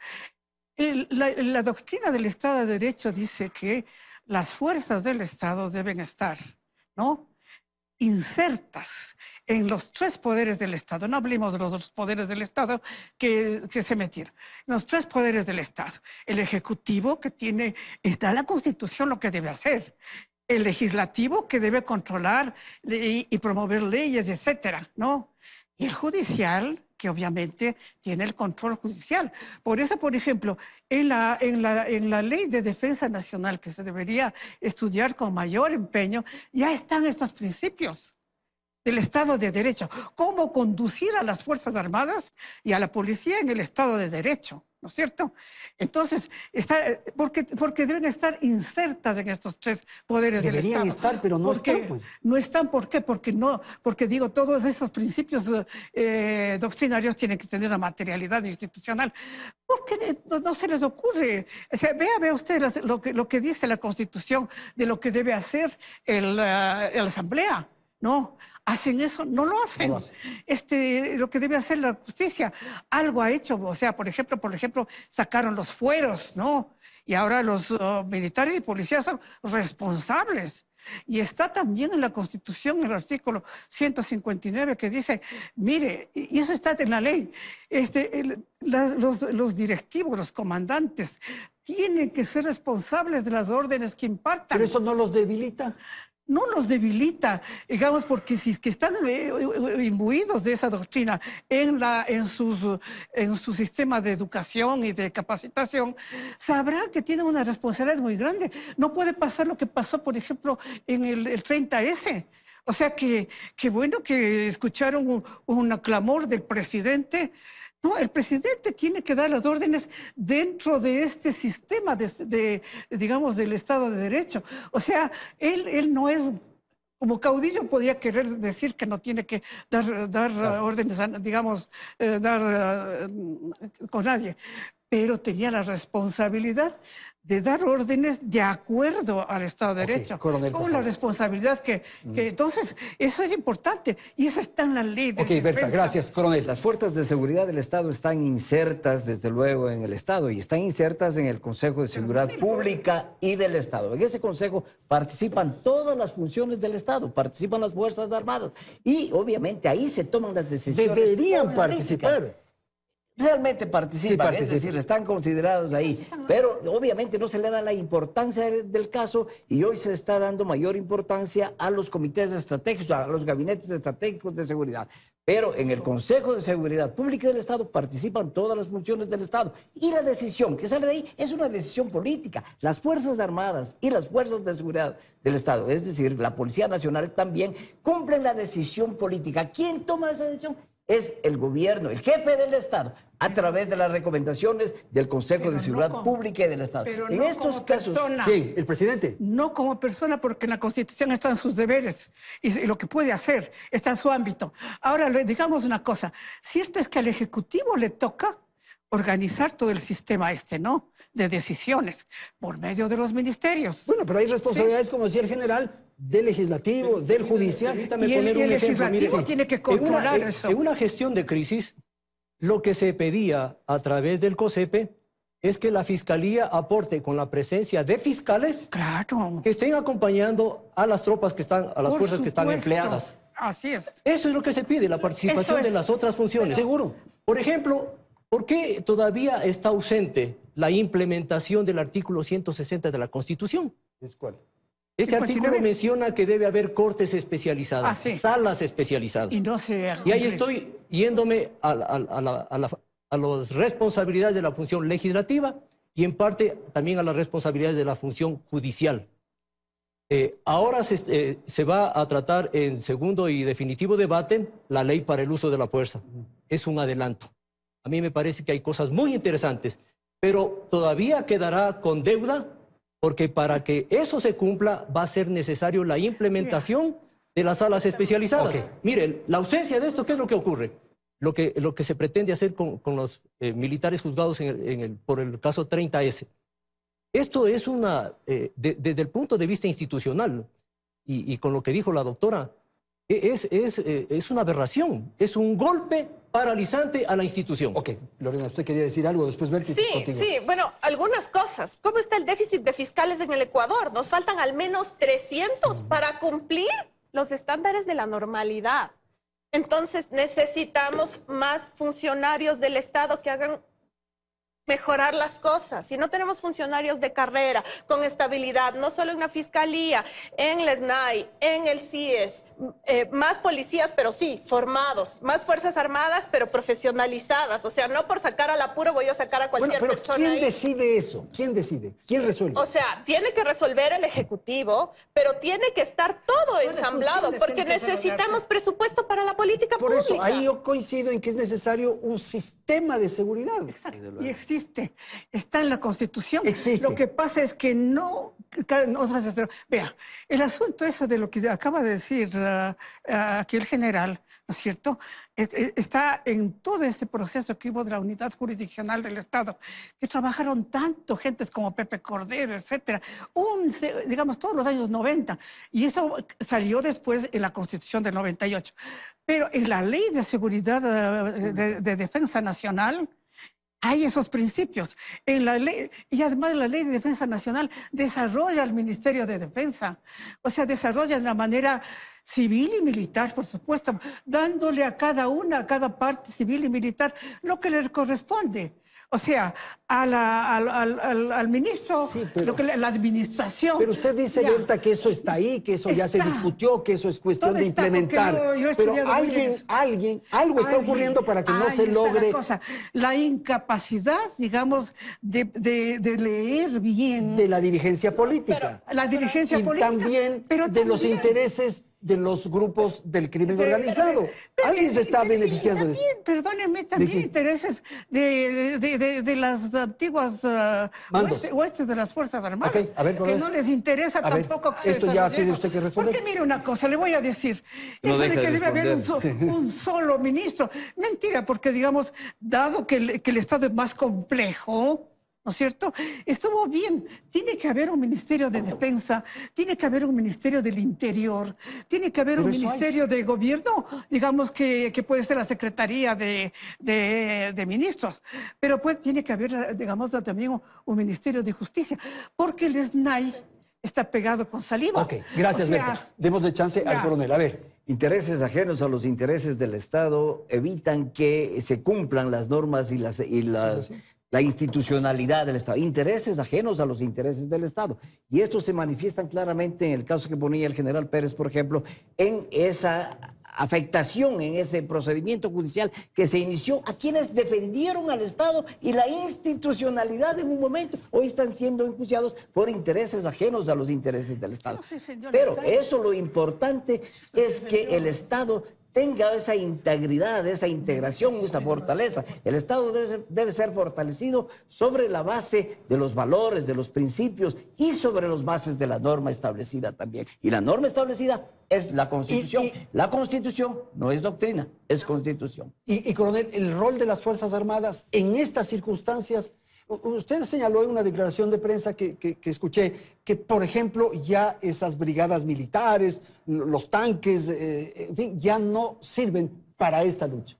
la doctrina del Estado de Derecho dice que las fuerzas del Estado deben estar, ¿no? insertas en los tres poderes del Estado. No hablemos de los dos poderes del Estado que, se metieron. Los tres poderes del Estado. El Ejecutivo que tiene, está la Constitución lo que debe hacer. El Legislativo que debe controlar y, y promover leyes, etcétera, ¿no? el judicial, que obviamente tiene el control judicial. Por eso, por ejemplo, en la, en la, en la ley de defensa nacional que se debería estudiar con mayor empeño, ya están estos principios del Estado de Derecho, cómo conducir a las Fuerzas Armadas y a la policía en el Estado de Derecho, ¿no es cierto? Entonces, está, porque, porque deben estar insertas en estos tres poderes del Estado. Deberían estar, pero no están. Pues. No están, ¿por qué? Porque, no, porque digo, todos esos principios eh, doctrinarios tienen que tener una materialidad institucional. Porque no, no se les ocurre. O sea, vea, usted lo, que, lo que dice la Constitución de lo que debe hacer eh, la Asamblea no, hacen eso, no lo hacen. lo, Este, lo que debe hacer la justicia, algo ha hecho, o sea, por ejemplo, por ejemplo, sacaron los fueros, ¿no? Y ahora los uh, militares y policías son responsables. Y está también en la Constitución, el artículo 159, que dice, mire, y eso está en la ley, este, los, directivos, los comandantes, tienen que ser responsables de las órdenes que impartan. Pero eso no los debilita no los debilita, digamos, porque si es que están eh, eh, eh, imbuidos de esa doctrina en, la, en, sus, en su sistema de educación y de capacitación, sabrán que tienen una responsabilidad muy grande. No puede pasar lo que pasó, por ejemplo, en el, 30S. O sea que, que bueno que escucharon un, un clamor del presidente no, el presidente tiene que dar las órdenes dentro de este sistema, de, digamos, del Estado de Derecho. O sea, él, él no es como caudillo podía querer decir que no tiene que dar, dar órdenes, digamos, eh, dar eh, con nadie, pero tenía la responsabilidad de dar órdenes de acuerdo al Estado de Derecho, coronel, con la responsabilidad mm. que, Entonces, eso es importante y eso está en la ley. ok, Berta, gracias, coronel. Las puertas de seguridad del Estado están insertas, desde luego, en el Estado y están insertas en el Consejo de Seguridad Pública y del Estado. En ese Consejo participan todas las funciones del Estado, participan las Fuerzas Armadas y, obviamente, ahí se toman las decisiones. Deberían participar realmente participan, ¿eh? es decir, están considerados ahí. Pero obviamente no se le da la importancia del, del, caso y hoy se está dando mayor importancia a los comités estratégicos, a los gabinetes estratégicos de seguridad. Pero en el Consejo de Seguridad Pública del Estado participan todas las funciones del Estado y la decisión que sale de ahí es una decisión política. Las Fuerzas Armadas y las Fuerzas de Seguridad del Estado, es decir, la Policía Nacional también, cumplen la decisión política. ¿Quién toma esa decisión? es el gobierno, el jefe del Estado, a través de las recomendaciones del Consejo de Seguridad Pública y del Estado. en estos casos, ¿El presidente? No como persona, porque en la Constitución están sus deberes y, y lo que puede hacer está en su ámbito. Ahora, digamos una cosa, cierto es que al Ejecutivo le toca organizar todo el sistema este, ¿no? De decisiones por medio de los ministerios. Bueno, pero hay responsabilidades, como decía el general, del legislativo, del judicial. y el, legislativo tiene que controlar una, eso. En una gestión de crisis, lo que se pedía a través del COSEPE es que la fiscalía aporte con la presencia de fiscales que estén acompañando a las tropas que están, a las fuerzas que están empleadas. Así es. Eso es lo que se pide, la participación de las otras funciones. Seguro. Por ejemplo, ¿Por qué todavía está ausente la implementación del artículo 160 de la Constitución? Este artículo menciona que debe haber cortes especializadas, ah, salas especializadas. Y, ahí estoy yéndome a, las responsabilidades de la función legislativa y en parte también a las responsabilidades de la función judicial. Eh, ahora eh, se, va a tratar en segundo y definitivo debate la ley para el uso de la fuerza. Es un adelanto. A mí me parece que hay cosas muy interesantes, pero todavía quedará con deuda porque para que eso se cumpla va a ser necesario la implementación de las salas especializadas. Mire, la ausencia de esto, ¿qué es lo que ocurre? Lo que, lo que se pretende hacer con, los eh, militares juzgados por el caso 30S. Esto es una, eh, desde el punto de vista institucional, y, con lo que dijo la doctora, e-, es, eh, es, una aberración, es un golpe paralizante a la institución. Ok, Lorena, usted quería decir algo, después ver Sí, sí, bueno, algunas cosas. ¿Cómo está el déficit de fiscales en el Ecuador? Nos faltan al menos 300 para cumplir los estándares de la normalidad. Entonces necesitamos más funcionarios del Estado que hagan mejorar las cosas. Si no tenemos funcionarios de carrera con estabilidad, no solo en la fiscalía, en el SNAI, en el CIES, eh, más policías, pero sí, formados, más fuerzas armadas, pero profesionalizadas. O sea, no por sacar al apuro voy a sacar a cualquier pero persona ¿Quién decide eso? ¿Quién decide? ¿Quién resuelve? O sea, tiene que resolver el Ejecutivo, pero tiene que estar todo ensamblado, porque necesitamos presupuesto para la política por pública. Por eso, ahí yo coincido en que es necesario un sistema de seguridad. Exacto existe, está en la Constitución. Lo que pasa es que no... vea, el asunto eso de lo que acaba de decir ah, ah, aquí el general, ¿no es cierto? E, e, está en todo ese proceso que hubo de la unidad jurisdiccional del Estado, que trabajaron tanto gentes como Pepe Cordero, etcétera, digamos, todos los años 90, y eso salió después en la Constitución del 98. Pero en la ley de seguridad ah, de defensa nacional, hay esos principios. En la ley, y además la ley de defensa nacional desarrolla el Ministerio de Defensa. O sea, desarrolla de una manera civil y militar, por supuesto, dándole a cada una, a cada parte civil y militar, lo que les corresponde. O sea, al, ministro, que, la administración. Pero usted dice, Berta, que eso está ahí, que eso ya se discutió, que eso es cuestión de implementar. pero alguien, alguien, algo está ocurriendo para que no se logre. La, cosa. la incapacidad, digamos, de, leer bien. De la dirigencia política. la dirigencia política. También pero también de los intereses de los grupos del crimen organizado. Alguien se está beneficiando de Perdónenme, también intereses de, de, de, las antiguas uh, de las Fuerzas Armadas. que no les interesa tampoco ver, Esto ya tiene usted que responder. Porque mire una cosa, le voy a decir. No de que debe haber un, solo ministro. Mentira, porque digamos, dado que que el Estado es más complejo, ¿No es cierto? Estuvo bien. Tiene que haber un ministerio de defensa, tiene que haber un ministerio del interior, tiene que haber un ministerio de gobierno, digamos que, puede ser la secretaría de, ministros. Pero pues tiene que haber, digamos, también un, ministerio de justicia, porque el SNAI está pegado con saliva. Ok, gracias, Demos de chance al coronel. A ver. Intereses ajenos a los intereses del Estado evitan que se cumplan las normas y las, y las la institucionalidad del Estado, intereses ajenos a los intereses del Estado. Y esto se manifiestan claramente en el caso que ponía el general Pérez, por ejemplo, en esa afectación en ese procedimiento judicial que se inició a quienes defendieron al Estado y la institucionalidad en un momento. Hoy están siendo enjuiciados por intereses ajenos a los intereses del Estado. Pero eso lo importante es que el Estado tenga esa integridad, esa integración, esa fortaleza. El Estado debe ser, fortalecido sobre la base de los valores, de los principios y sobre las bases de la norma establecida también. Y la norma establecida es la Constitución. la Constitución no es doctrina, es Constitución. Y, y, coronel, el rol de las Fuerzas Armadas en estas circunstancias Usted señaló en una declaración de prensa que, escuché que, por ejemplo, ya esas brigadas militares, los tanques, eh, en fin, ya no sirven para esta lucha.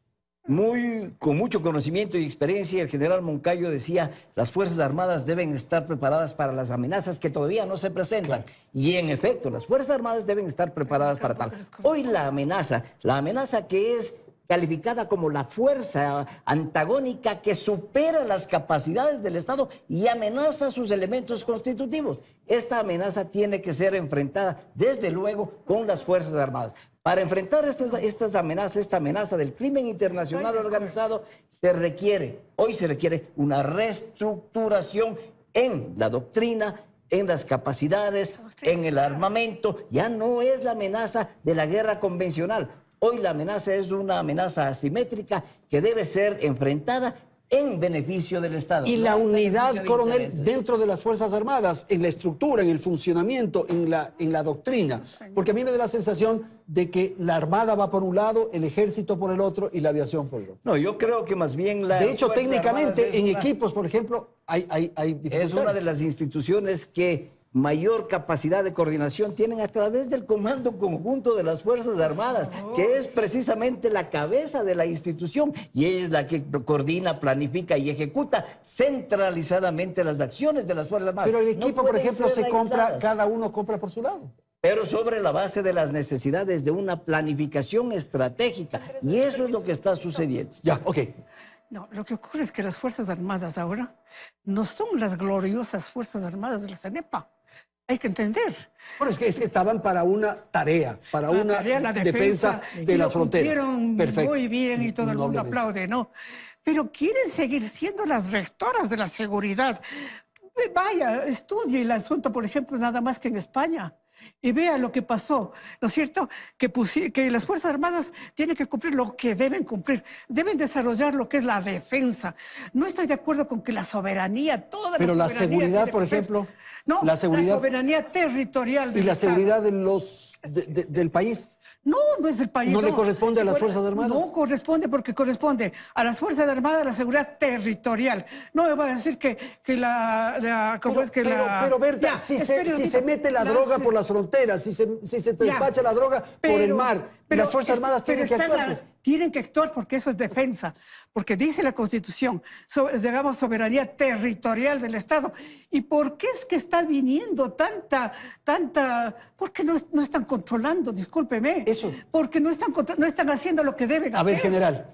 Muy, con mucho conocimiento y experiencia, el general Moncayo decía, las Fuerzas Armadas deben estar preparadas para las amenazas que todavía no se presentan. Y en efecto, las Fuerzas Armadas deben estar preparadas para tal. Hoy la amenaza, la amenaza que es calificada como la fuerza antagónica que supera las capacidades del Estado y amenaza sus elementos constitutivos. Esta amenaza tiene que ser enfrentada, desde luego, con las Fuerzas Armadas. Para enfrentar estas, estas amenazas, esta amenaza del crimen internacional organizado, se requiere, hoy se requiere una reestructuración en la doctrina, en las capacidades, en el armamento. Ya no es la amenaza de la guerra convencional. Hoy la amenaza es una amenaza asimétrica que debe ser enfrentada en beneficio del Estado. Y la unidad, coronel, dentro de las Fuerzas Armadas, en la estructura, en el funcionamiento, en la, en la doctrina. Porque a mí me da la sensación de que la Armada va por un lado, el Ejército por el otro y la aviación por el otro. No, yo creo que más bien la... De hecho, técnicamente, en equipos, por ejemplo, hay, hay, hay Es una de las instituciones que mayor capacidad de coordinación tienen a través del Comando Conjunto de las Fuerzas Armadas, que oh. es precisamente la cabeza de la institución y es la que coordina, planifica y ejecuta centralizadamente las acciones de las Fuerzas Armadas. Pero el equipo, por ejemplo, se compra, cada uno compra por su lado pero sobre la base de las necesidades de una planificación estratégica. Y eso es lo que está sucediendo. Ya, ok. No, lo que ocurre es que las Fuerzas Armadas ahora no son las gloriosas Fuerzas Armadas de la CENEPA. Hay que entender. Bueno, es que, estaban para una tarea, para una defensa, de las fronteras. Perfecto. Muy bien y todo el mundo aplaude, ¿no? Pero quieren seguir siendo las rectoras de la seguridad. Vaya, estudie el asunto, por ejemplo, nada más que en España y vea lo que pasó, ¿no es cierto? Que, las Fuerzas Armadas tienen que cumplir lo que deben cumplir, deben desarrollar lo que es la defensa. No estoy de acuerdo con que la soberanía, toda la, soberanía la seguridad, por ejemplo... No, la, soberanía territorial. y la seguridad de los, del país. No, no es el país. ¿No, le corresponde a las Fuerzas Armadas? No corresponde porque corresponde a las Fuerzas Armadas la seguridad territorial. No me va a decir que, la, pero, que la... pero Berta, si, se, si, se, mete la, droga por las fronteras, si se, si se despacha la droga por el mar, las Fuerzas Armadas tienen que actuar. Pues. Tienen que actuar porque eso es defensa, porque dice la Constitución, digamos, soberanía territorial del Estado. ¿Y por qué es que está viniendo tanta, tanta, por qué no, están controlando, discúlpeme? Eso. Porque no están, no están haciendo lo que deben hacer. A ver, general.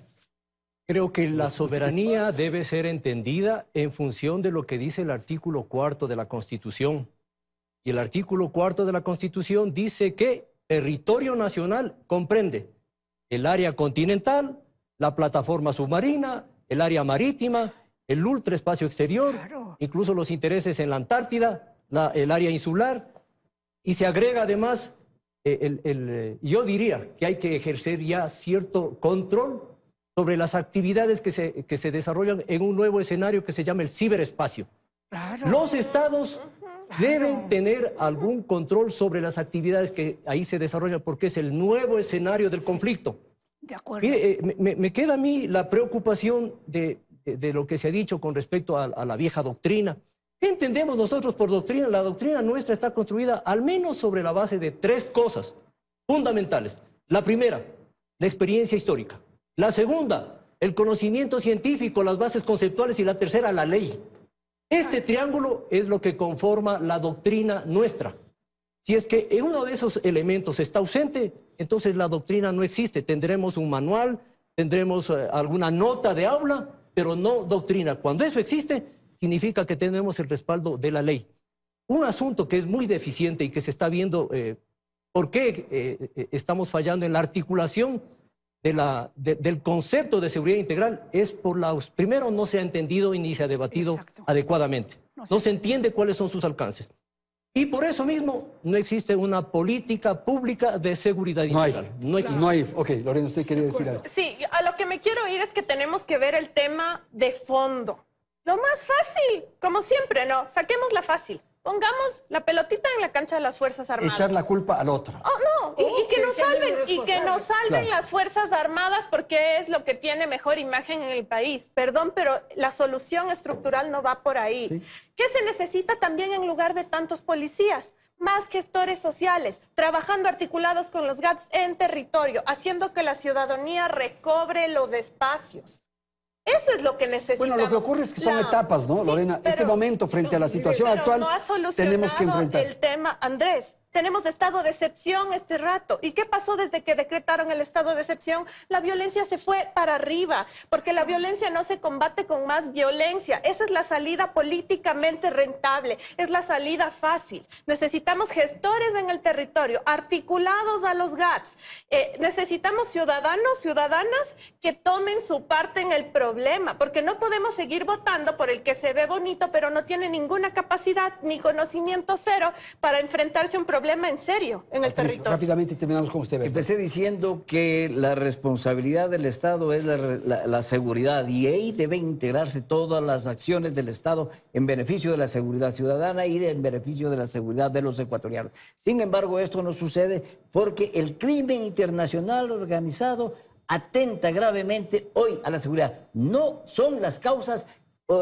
Creo que la soberanía debe ser entendida en función de lo que dice el artículo cuarto de la Constitución. Y el artículo cuarto de la Constitución dice que territorio nacional comprende el área continental, la plataforma submarina, el área marítima, el ultraespacio exterior, incluso los intereses en la Antártida, el área insular, y se agrega además, eh, el, eh, yo diría que hay que ejercer ya cierto control sobre las actividades que se, desarrollan en un nuevo escenario que se llama el ciberespacio. Los estados Deben tener algún control sobre las actividades que ahí se desarrollan porque es el nuevo escenario del conflicto. De acuerdo. Eh, me, queda a mí la preocupación de, lo que se ha dicho con respecto a, a la vieja doctrina. ¿Qué entendemos nosotros por doctrina? La doctrina nuestra está construida al menos sobre la base de tres cosas fundamentales. La primera, la experiencia histórica. La segunda, el conocimiento científico, las bases conceptuales. Y la tercera, la ley. Este triángulo es lo que conforma la doctrina nuestra. Si es que uno de esos elementos está ausente, entonces la doctrina no existe. Tendremos un manual, tendremos eh, alguna nota de aula, pero no doctrina. Cuando eso existe, significa que tenemos el respaldo de la ley. Un asunto que es muy deficiente y que se está viendo eh, por qué eh, estamos fallando en la articulación la, del concepto de seguridad integral es por la... Primero, no se ha entendido y ni se ha debatido adecuadamente. No se, entiende cuáles son sus alcances. Y por eso mismo no existe una política pública de seguridad integral. no, hay. Ok, Lorena, usted quiere decir algo. Sí, a lo que me quiero ir es que tenemos que ver el tema de fondo. Lo más fácil, como siempre, ¿no? Saquemos la fácil pongamos la pelotita en la cancha de las Fuerzas Armadas. Echar la culpa al otro. Oh, no, y, que, nos salven, y que nos salven las Fuerzas Armadas porque es lo que tiene mejor imagen en el país. Perdón, pero la solución estructural no va por ahí. ¿Qué se necesita también en lugar de tantos policías? Más gestores sociales, trabajando articulados con los GATS en territorio, haciendo que la ciudadanía recobre los espacios. Eso es lo que necesitamos. Bueno, lo que ocurre es que son etapas, ¿no, Lorena? este momento frente a la situación actual tenemos que enfrentar. El tema, Andrés, tenemos estado de excepción este rato. ¿Y qué pasó desde que decretaron el estado de excepción? La violencia se fue para arriba, porque la violencia no se combate con más violencia. Esa es la salida políticamente rentable, es la salida fácil. Necesitamos gestores en el territorio, articulados a los GATS. Eh, necesitamos ciudadanos, ciudadanas que tomen su parte en el problema, porque no podemos seguir votando por el que se ve bonito, pero no tiene ninguna capacidad ni conocimiento cero para enfrentarse a un problema problema en serio en el territorio. Rápidamente terminamos con usted. Empecé diciendo que la responsabilidad del Estado es la, seguridad y ahí debe integrarse todas las acciones del Estado en beneficio de la seguridad ciudadana y en beneficio de la seguridad de los ecuatorianos. Sin embargo, esto no sucede porque el crimen internacional organizado atenta gravemente hoy a la seguridad. No son las causas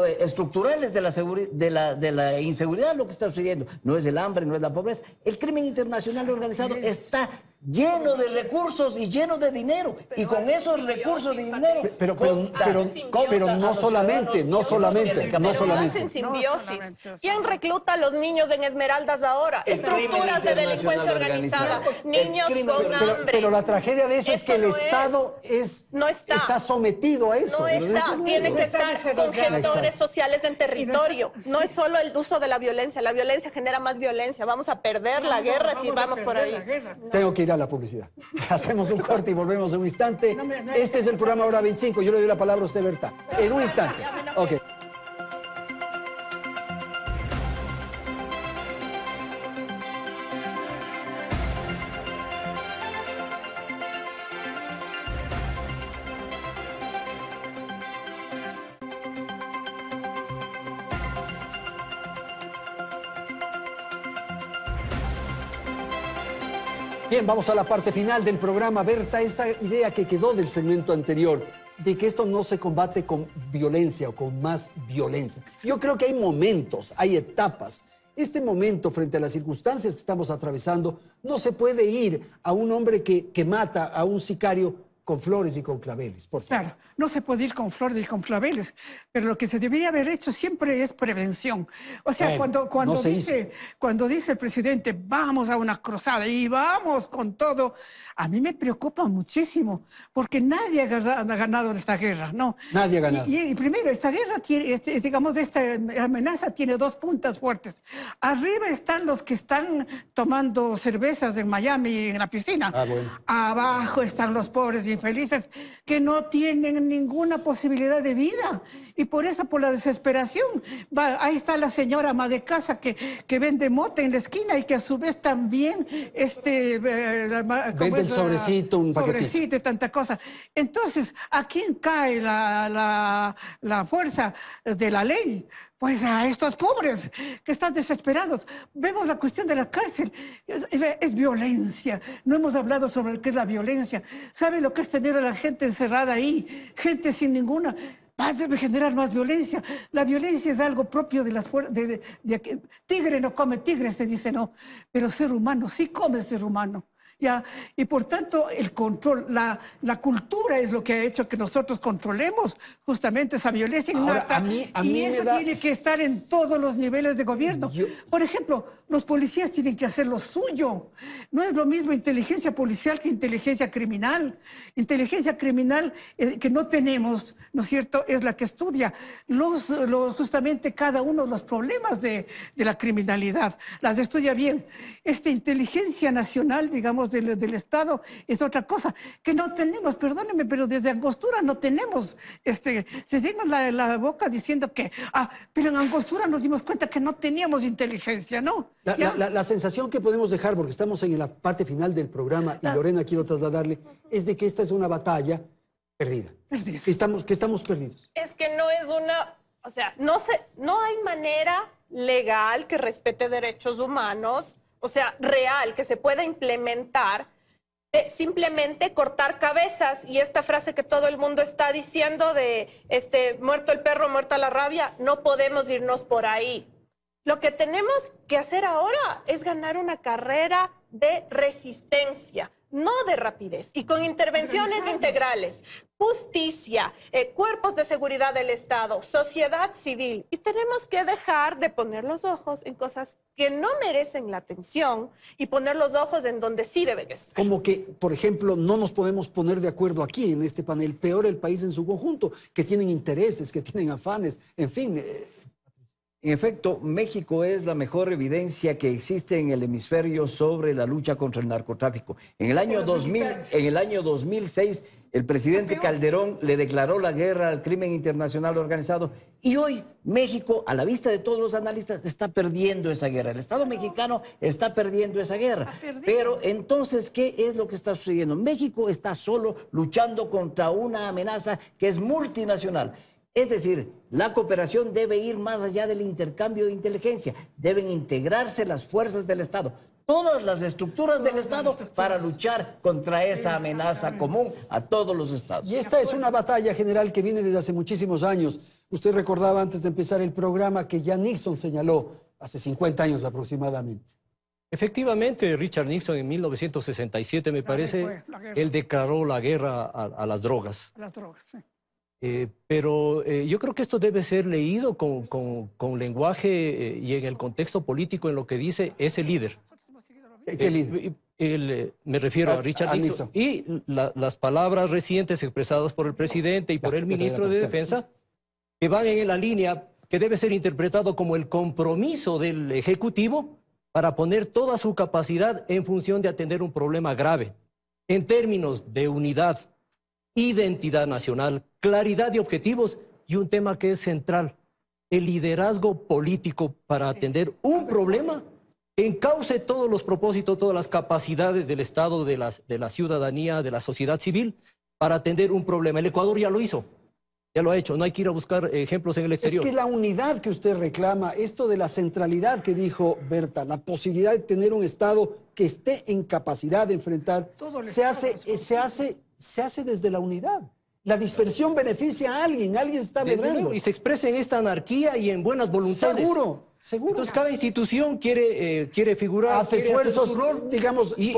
eh, estructurales de la, de, de la inseguridad lo que está sucediendo. No es el hambre, no es la pobreza. El crimen internacional organizado está lleno de recursos y lleno de dinero. y con esos recursos de dinero. Pero, pero, no solamente, no solamente, no solamente. Hacen simbiosis. ¿Quién recluta a los niños en Esmeraldas ahora? Estructuras de delincuencia organizada. Niños con hambre. Pero, la tragedia de eso es que el Estado es, está. sometido a eso. No está. Tiene que estar con gestores sociales en territorio. No es solo el uso de la violencia. La violencia genera más violencia. Vamos a perder la guerra si vamos por ahí. Tengo que la publicidad. Hacemos un corte y volvemos en un instante. Este es el programa Hora 25. Yo le doy la palabra a usted, Berta. En un instante. Ok. vamos a la parte final del programa. Berta, esta idea que quedó del segmento anterior, de que esto no se combate con violencia o con más violencia. Yo creo que hay momentos, hay etapas. Este momento, frente a las circunstancias que estamos atravesando, no se puede ir a un hombre que, que mata a un sicario con flores y con claveles, por favor. Claro, no se puede ir con flores y con claveles, pero lo que se debería haber hecho siempre es prevención. O sea, cuando, cuando, dice, cuando dice el presidente, vamos a una cruzada y vamos con todo, a mí me preocupa muchísimo, porque nadie ha ganado esta guerra, ¿no? Nadie ha ganado. Y, primero, esta guerra, tiene, este, digamos, esta amenaza tiene dos puntas fuertes. Arriba están los que están tomando cervezas en Miami en la piscina. Ah, Abajo están los pobres infelices que no tienen ninguna posibilidad de vida. Y por eso, por la desesperación, va, ahí está la señora ama de casa que, vende mote en la esquina y que a su vez también este, eh, vende el sobrecito, un paquetito. y tanta cosa. Entonces, ¿a quién cae la, la, la fuerza de la ley? Pues a estos pobres que están desesperados. Vemos la cuestión de la cárcel. Es, violencia. No hemos hablado sobre qué es la violencia. ¿Sabe lo que es tener a la gente encerrada ahí? Gente sin ninguna. Va a generar más violencia. La violencia es algo propio de las fuerzas. De, tigre no come tigre, se dice no. Pero ser humano sí come ser humano. Y por tanto, el control, la, la cultura es lo que ha hecho que nosotros controlemos justamente esa violencia y eso tiene que estar en todos los niveles de gobierno. Por ejemplo, los policías tienen que hacer lo suyo. No es lo mismo inteligencia policial que inteligencia criminal. Inteligencia criminal eh, que no tenemos, ¿no es cierto?, es la que estudia los, justamente cada uno de los problemas de, de la criminalidad. Las estudia bien. Esta inteligencia nacional, digamos, del, Estado es otra cosa, que no tenemos, perdónenme, pero desde Angostura no tenemos, este, se la, boca diciendo que, ah, pero en Angostura nos dimos cuenta que no teníamos inteligencia, ¿no? La, sensación que podemos dejar, porque estamos en la parte final del programa y ah. Lorena quiero trasladarle, es de que esta es una batalla perdida. Que estamos, que estamos perdidos. Es que no es una, o sea, no, se, no hay manera legal que respete derechos humanos o sea, real, que se pueda implementar, eh, simplemente cortar cabezas y esta frase que todo el mundo está diciendo de este, muerto el perro, muerta la rabia, no podemos irnos por ahí. Lo que tenemos que hacer ahora es ganar una carrera de resistencia, no de rapidez, y con intervenciones integrales, justicia, eh, cuerpos de seguridad del Estado, sociedad civil. Y tenemos que dejar de poner los ojos en cosas que no merecen la atención y poner los ojos en donde sí deben estar. Como que, por ejemplo, no nos podemos poner de acuerdo aquí en este panel, peor el país en su conjunto, que tienen intereses, que tienen afanes, en fin. Eh, en efecto, México es la mejor evidencia que existe en el hemisferio sobre la lucha contra el narcotráfico. En el año, en el año 2006, el presidente Calderón le declaró la guerra al crimen internacional organizado y hoy México, a la vista de todos los analistas, está perdiendo esa guerra. El Estado mexicano está perdiendo esa guerra. Pero entonces, ¿qué es lo que está sucediendo? México está solo luchando contra una amenaza que es multinacional. Es decir, la cooperación debe ir más allá del intercambio de inteligencia, deben integrarse las fuerzas del Estado, todas las estructuras del Estado para luchar contra esa amenaza común a todos los estados. Y esta es una batalla general que viene desde hace muchísimos años. Usted recordaba antes de empezar el programa que ya Nixon señaló hace 50 años aproximadamente. Efectivamente, Richard Nixon en 1967, me parece, él declaró la guerra a, las drogas. A las drogas, sí. Eh, pero eh, yo creo que esto debe ser leído con, lenguaje eh, y en el contexto político en lo que dice ese líder. ¿Qué líder? me refiero a, ah, Richard Nixon. Y las palabras recientes expresadas por el presidente y por el ministro de Defensa, que van en la línea que debe ser interpretado como el compromiso del Ejecutivo para poner toda su capacidad en función de atender un problema grave, en términos de unidad, identidad nacional, claridad de objetivos y un tema que es central, el liderazgo político para atender un problema que encauce todos los propósitos, todas las capacidades del Estado, de, de la ciudadanía, de la sociedad civil, para atender un problema. El Ecuador ya lo hizo. Ya lo ha hecho, no hay que ir a buscar ejemplos en el exterior. Es que la unidad que usted reclama, esto de la centralidad que dijo Berta, la posibilidad de tener un Estado que esté en capacidad de enfrentar, se hace, eh, se hace se hace desde la unidad. La dispersión beneficia a alguien, alguien está medrando. Y se expresa en esta anarquía y en buenas voluntades. Seguro, seguro. Entonces cada institución quiere, eh, quiere figurar, hace esfuerzos, digamos, y,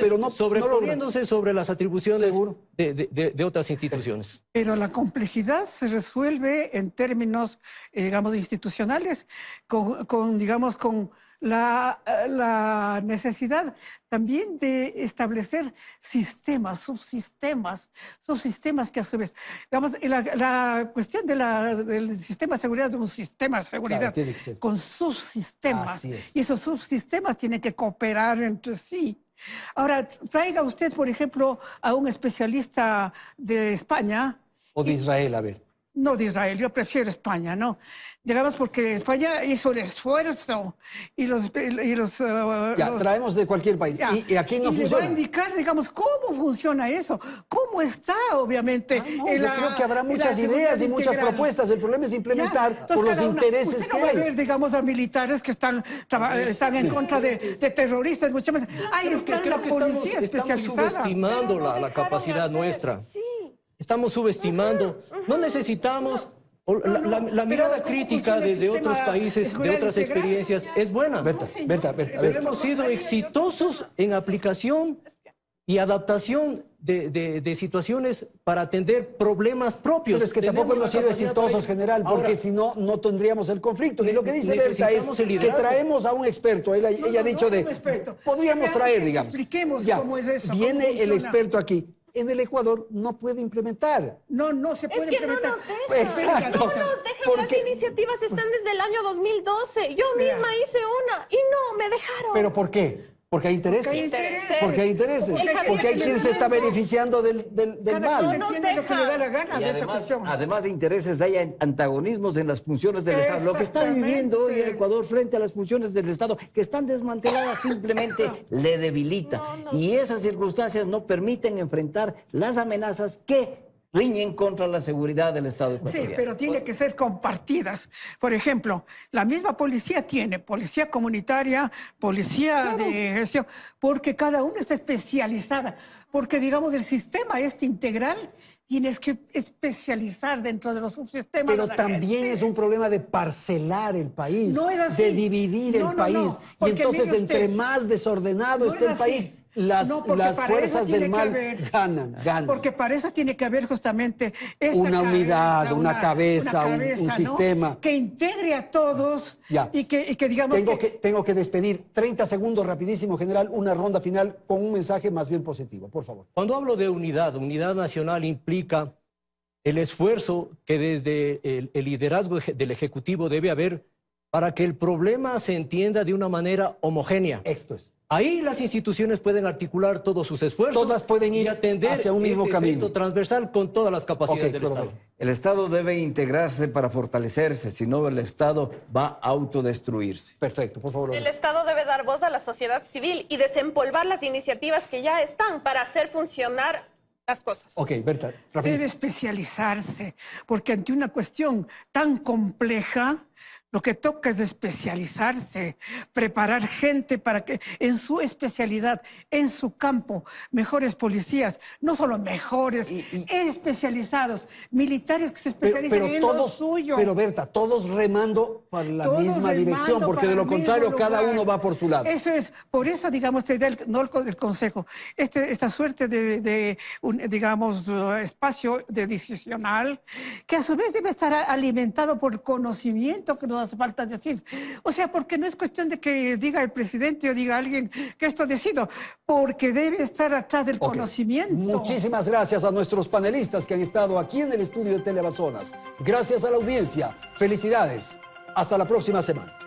pero no sobreponiéndose sobre las atribuciones de, otras instituciones. Pero la complejidad se resuelve en términos, eh, digamos, institucionales, con, digamos, con la, eh, la necesidad también de establecer sistemas, subsistemas, subsistemas que a su vez, digamos, la, cuestión de del sistema de seguridad es un sistema de seguridad con subsistemas. sistemas Y esos subsistemas tienen que cooperar entre sí. Ahora, traiga usted, por ejemplo, a un especialista de España. O de Israel, a ver no de Israel, yo prefiero España, ¿no? Llegamos porque España hizo el esfuerzo y los... Y los eh, ya, traemos de cualquier país. y, aquí no funciona. va a indicar, digamos, cómo funciona eso, cómo está, obviamente. Ah, yo creo que habrá muchas ideas y muchas propuestas. El problema es implementar por los intereses no que hay. digamos, a militares que están, ah, están en contra de, terroristas, muchas veces. Ahí está la policía especializada. estamos subestimando la, capacidad nuestra. Sí estamos subestimando. No necesitamos la, mirada crítica desde otros países, de otras experiencias, es buena. Berta, Berta, Berta, Hemos sido exitosos en aplicación y adaptación de, de, situaciones para atender problemas propios. Pero es que tampoco hemos sido exitosos, general, porque si no, no tendríamos el conflicto. Y lo que dice Berta es que traemos a un experto. ella ha dicho de... Podríamos traer, digamos. Expliquemos ya, cómo es eso. Viene el experto aquí en el Ecuador no puede implementar. No, no se puede es que implementar. Pues, no nos dejan. Exacto. No nos dejan. Las iniciativas están desde el año 2012. Yo misma hice una y no me dejaron. ¿Pero por qué? Porque hay intereses. Porque hay intereses. Porque hay, quien se está beneficiando del, mal. además, de intereses, hay antagonismos en las funciones del Estado. Lo que está viviendo hoy el Ecuador frente a las funciones del Estado, que están desmanteladas, simplemente le debilita. Y esas circunstancias no permiten enfrentar las amenazas que riñen contra la seguridad del Estado Sí, pero tiene que ser compartidas. Por ejemplo, la misma policía tiene policía comunitaria, policía de ejercicio, porque cada una está especializada, porque digamos el sistema es este integral. Tienes que especializar dentro de los subsistemas. Pero también es un problema de parcelar el país, de dividir el país. y entonces, entre más desordenado esté el país, las, fuerzas del mal ganan, Porque para eso tiene que haber justamente una unidad, una, cabeza, un, sistema. Que integre a todos Y, que, digamos. Tengo que... tengo que despedir 30 segundos rapidísimo, general, una ronda final con un mensaje más bien positivo, por favor. Cuando hablo de unidad, unidad nacional implica el esfuerzo que desde el liderazgo del Ejecutivo debe haber para que el problema se entienda de una manera homogénea. Esto es Ahí las instituciones pueden articular todos sus esfuerzos todas pueden ir y atender hacia un mismo este camino transversal con todas las capacidades del Estado. El Estado debe integrarse para fortalecerse, si no el Estado va a autodestruirse. Perfecto, por favor. El Estado debe dar voz a la sociedad civil y desempolvar las iniciativas que ya están para hacer funcionar las cosas. Ok, Berta, rápido. Debe especializarse, porque ante una cuestión tan compleja, lo que toca es especializarse, preparar gente para que en su especialidad, en su campo, mejores policías, no solo mejores, y, especializados, militares que se especialicen en lo suyo. Pero Berta, todos remando para la misma dirección, porque de lo contrario cada uno va por su lado. Eso es, por eso, digamos, te da el, no el, consejo, este, esta suerte de, un, digamos, uh, espacio decisional, que a su vez debe estar alimentado por conocimiento que nos falta decir. O sea, porque no es cuestión de que diga el presidente o diga alguien que esto decido, porque debe estar atrás del conocimiento. Muchísimas gracias a nuestros panelistas que han estado aquí en el estudio de Teleamazonas. Gracias a la audiencia. Felicidades. Hasta la próxima semana.